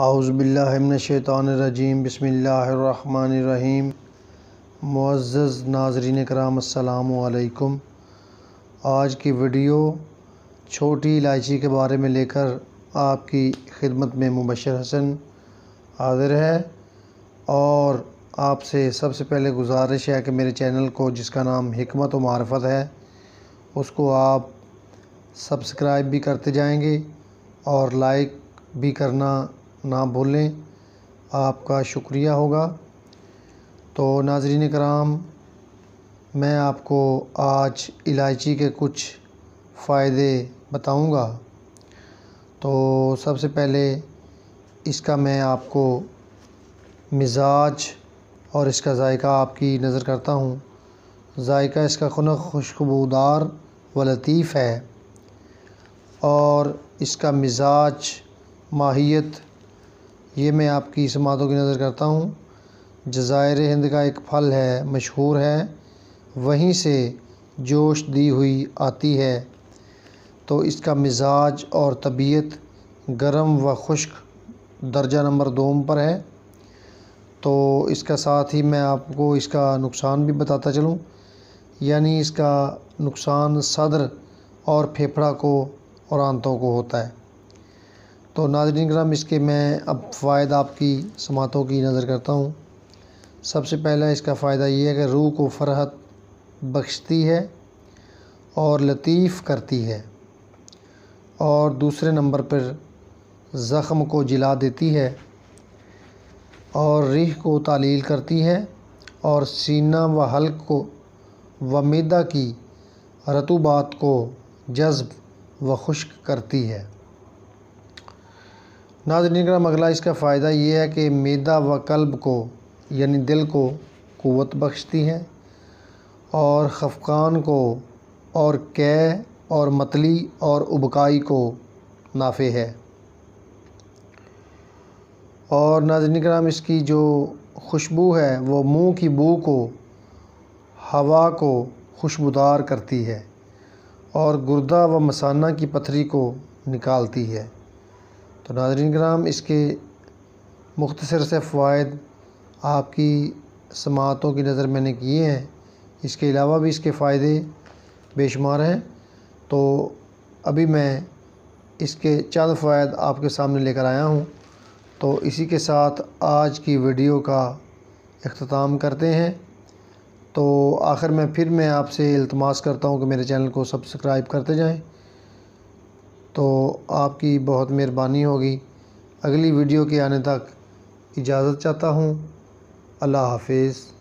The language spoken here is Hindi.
आउज़बिल्लाशैतरजीम बसमीम मुआज़ नाजरीन कराम अलकुम आज की वीडियो छोटी इलायची के बारे में लेकर आपकी खिदमत में मुबशर हसन हाजिर है और आपसे सबसे पहले गुजारिश है कि मेरे चैनल को जिसका नाम हमत व है उसको आप सब्सक्राइब भी करते जाएंगे और लाइक भी करना ना भूलें आपका शुक्रिया होगा तो नाजरीन कराम मैं आपको आज इलायची के कुछ फ़ायदे बताऊंगा तो सबसे पहले इसका मैं आपको मिजाज और इसका जायका आपकी नज़र करता हूँ जायका इसका खुन खुशबूदार व लतीफ़ है और इसका मिजाज माहियत ये मैं आपकी समातों की नज़र करता हूँ जजायर हिंद का एक फल है मशहूर है वहीं से जोश दी हुई आती है तो इसका मिजाज और तबीयत गर्म व खुश्क दर्जा नंबर दोम पर है तो इसका साथ ही मैं आपको इसका नुकसान भी बताता चलूँ यानी इसका नुकसान सदर और फेफड़ा को और आंतों को होता है तो नाजरीन ग्राम इसके मैं अब फ़ायदा आपकी समातों की नज़र करता हूँ सबसे पहला इसका फ़ायदा ये है कि रूह को फरहत बख्शती है और लतीफ़ करती है और दूसरे नंबर पर ज़ख़म को जिला देती है और रीह को तालील करती है और सीना व हल्क को व मैदा की रतूबात को जज्ब व खुश्क करती है नाजरीन का अगला इसका फ़ायदा ये है कि मैदा व कल्ब को यानी दिल को कुत बख्शती है और खफकान को और कै और मतली और उबकाई को नाफे है और नाजरन कराम इसकी जो खुशबू है वो मुंह की बू को हवा को खुशबूदार करती है और गुर्दा व मसाना की पथरी को निकालती है तो नाजरीन कराम इसके मुख्तर से फ़वाद आपकी समातों की नज़र मैंने किए हैं इसके अलावा भी इसके फ़ायदे बेशुमार हैं तो अभी मैं इसके चंद फ़ायद आपके सामने लेकर आया हूँ तो इसी के साथ आज की वीडियो का अख्ताम करते हैं तो आखिर में फिर मैं आपसे इल्तमास करता हूँ कि मेरे चैनल को सब्सक्राइब करते जाएं तो आपकी बहुत मेहरबानी होगी अगली वीडियो के आने तक इजाज़त चाहता हूँ अल्लाह हाफिज़